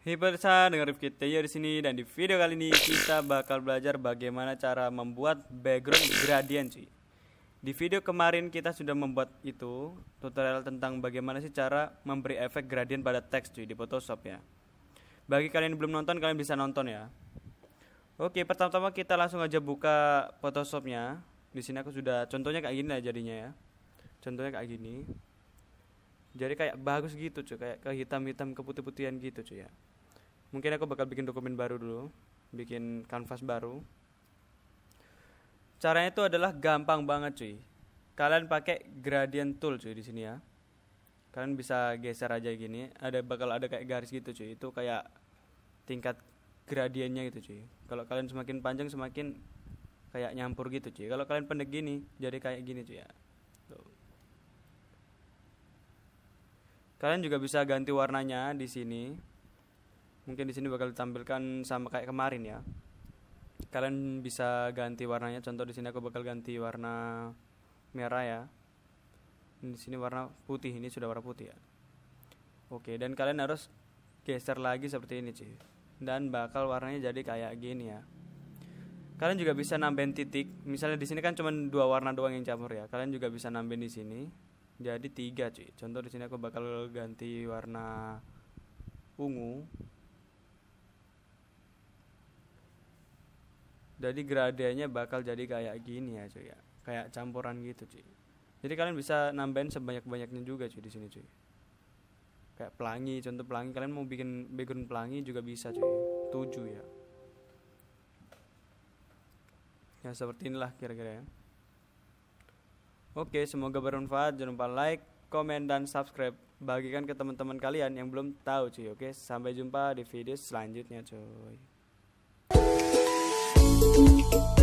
Hai hey, pemirsa, dengar Rifki Tejo di sini dan di video kali ini kita bakal belajar bagaimana cara membuat background gradient cuy. Di video kemarin kita sudah membuat itu tutorial tentang bagaimana sih cara memberi efek gradient pada teks cuy di Photoshop ya. Bagi kalian yang belum nonton kalian bisa nonton ya. Oke, pertama-tama kita langsung aja buka Photoshopnya. Di sini aku sudah contohnya kayak gini lah jadinya ya. Contohnya kayak gini jadi kayak bagus gitu cuy kayak ke hitam hitam ke putih putihan gitu cuy ya mungkin aku bakal bikin dokumen baru dulu bikin kanvas baru caranya itu adalah gampang banget cuy kalian pakai gradient tool cuy di sini ya kalian bisa geser aja gini ada bakal ada kayak garis gitu cuy itu kayak tingkat gradiennya gitu cuy kalau kalian semakin panjang semakin kayak nyampur gitu cuy kalau kalian pendek gini jadi kayak gini cuy ya Kalian juga bisa ganti warnanya di sini. Mungkin di sini bakal ditampilkan sama kayak kemarin ya. Kalian bisa ganti warnanya. Contoh di sini aku bakal ganti warna merah ya. Di sini warna putih. Ini sudah warna putih ya. Oke, dan kalian harus geser lagi seperti ini sih Dan bakal warnanya jadi kayak gini ya kalian juga bisa nambahin titik misalnya di sini kan cuma dua warna doang yang campur ya kalian juga bisa nambahin di sini jadi tiga cuy contoh di sini aku bakal ganti warna ungu jadi gradenya bakal jadi kayak gini ya cuy ya kayak campuran gitu cuy jadi kalian bisa nambahin sebanyak banyaknya juga cuy di sini cuy kayak pelangi contoh pelangi kalian mau bikin background pelangi juga bisa cuy tujuh ya ya seperti inilah kira-kira ya Oke, semoga bermanfaat. Jangan lupa like, komen, dan subscribe. Bagikan ke teman-teman kalian yang belum tahu cuy. Oke, sampai jumpa di video selanjutnya cuy.